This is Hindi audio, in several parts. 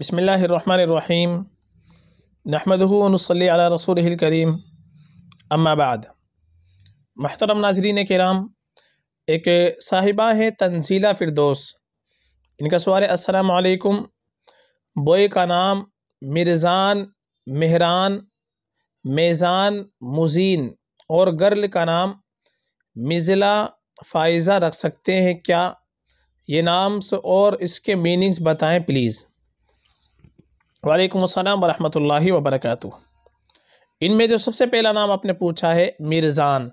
बसमीम नहमदनसली रसूल करीम अम्माबाद महतरम नाजरीन कराम एक साहिबा है तनसीला फिरदोस इनका सवाल असलकुम बोए का नाम मिर्ज़ान मेहरान मेज़ान मुजीन और गर्ल का नाम मिज़ला फ़ाइज़ा रख सकते हैं क्या ये नाम्स और इसके मीनिंग्स बताएं प्लीज़ वालेकुम अस्सलाम वरहमतुल्लाहि इन इनमें जो सबसे पहला नाम आपने पूछा है मिर्ज़ान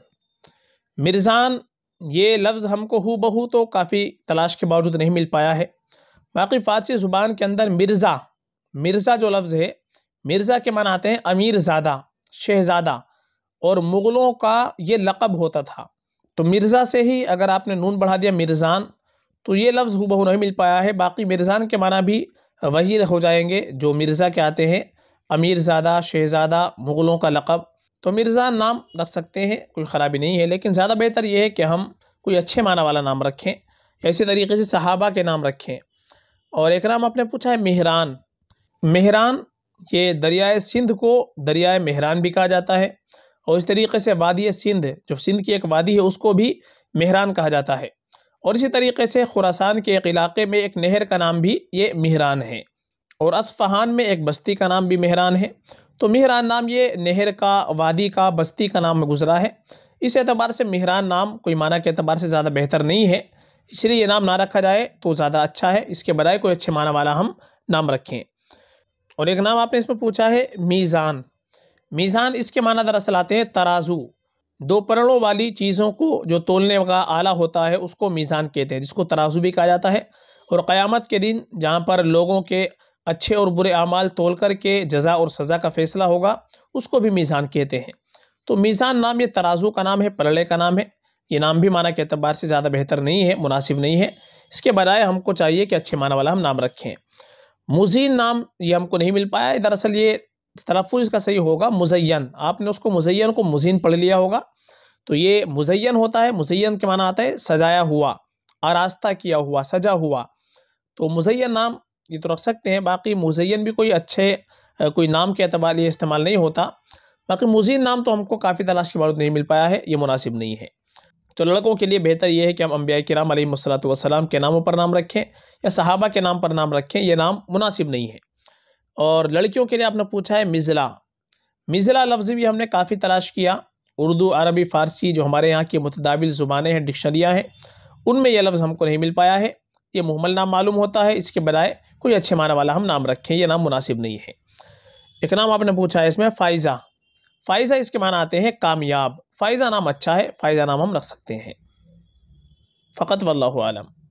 मिर्ज़ान ये लफ्ज़ हमको हु बहू तो काफ़ी तलाश के बावजूद नहीं मिल पाया है बाकी फ़ारसी ज़ुबान के अंदर मिर्ज़ा मिर्ज़ा जो लफ्ज़ है मिर्ज़ा के मान आते हैं अमीर ज़ादा शहज़ादा और मुग़लों का ये लक़ब होता था तो मिर्ज़ा से ही अगर आपने नून बढ़ा दिया मिर्ज़ान तो ये लफ्ज़ हु बहू नहीं मिल पाया है बाकी मिर्ज़ान के माना भी वही हो जाएंगे जो मिर्ज़ा के आते हैं अमीरज़ादा शहज़ादा मुग़लों का लक़ब तो मिर्ज़ा नाम रख सकते हैं कोई ख़राबी नहीं है लेकिन ज़्यादा बेहतर यह है कि हम कोई अच्छे माना वाला नाम रखें इसी तरीके से सहाबा के नाम रखें और एक नाम आपने पूछा है मेहरान मेहरान ये दरियाए सिंध को दरियाए मेहरान भी कहा जाता है और इस तरीके से वादी सिंध जो सिंध की एक वादी है उसको भी मेहरान कहा जाता है और इसी तरीके से खुरासान के एक इलाके में एक नहर का नाम भी ये मेहरान है और असफहान में एक बस्ती का नाम भी मेहरान है तो मेहरान नाम ये नहर का वादी का बस्ती का नाम गुजरा है इस एतबार से मेहरान नाम कोई माना के अतबार से ज़्यादा बेहतर नहीं है इसलिए ये नाम ना रखा जाए तो ज़्यादा अच्छा है इसके बजाय कोई अच्छे माना वाला हम नाम रखें और एक नाम आपने इसमें पूछा है मीज़ान मीज़ान इसके माना दरअसल आते हैं तराजू दो परणों वाली चीज़ों को जो तोलने का आला होता है उसको मीज़ान कहते हैं जिसको तराजू भी कहा जाता है और क़यामत के दिन जहाँ पर लोगों के अच्छे और बुरे अमाल तोल कर के जजा और सज़ा का फ़ैसला होगा उसको भी मीज़ान कहते हैं तो मीज़ान नाम ये तराजू का नाम है परले का नाम है ये नाम भी माना के अतबार से ज़्यादा बेहतर नहीं है मुनासिब नहीं है इसके बजाय हमको चाहिए कि अच्छे माना वाला हम नाम रखें मुजीन नाम ये हमको नहीं मिल पाया दरअसल ये तलफ़ इसका सही होगा मुजैन आपने उसको मुजैन को मुजीन पढ़ लिया होगा तो ये मुजैन होता है मुजैन के माना आता है सजाया हुआ आरास्ता किया हुआ सजा हुआ तो मुजैन नाम ये तो रख सकते हैं बाकी मुजैन भी कोई अच्छे कोई नाम के अतबार ये इस्तेमाल नहीं होता बाकी मुजीन नाम तो हमको काफ़ी तलाश के बारूद नहीं मिल पाया है ये मुनासिब नहीं है तो लड़कों के लिए बेहतर यह है कि हम अम्बिया कराम वसलाम के नामों पर नाम रखें या सहाबा के नाम पर नाम रखें यह नाम मुनासिब नहीं है और लड़कियों के लिए आपने पूछा है मिज़ला मिज़ला लफ्ज़ भी हमने काफ़ी तलाश किया उर्दू अरबी फ़ारसी जो हमारे यहाँ की मतदाबिल ज़ुबानें हैं डिक्शनरियाँ हैं उनमें यह लफ्ज़ हमको नहीं मिल पाया है ये मुहमल नाम मालूम होता है इसके बजाय कोई अच्छे माना वाला हम नाम रखें यह नाम मुनासिब नहीं है एक नाम आपने पूछा है इसमें फ़ाइज़ा फ़ाइज़ा इसके माना आते हैं कामयाब फ़ाइज़ा नाम अच्छा है फ़ाइज़ा नाम हम रख सकते हैं फ़कत वल्लम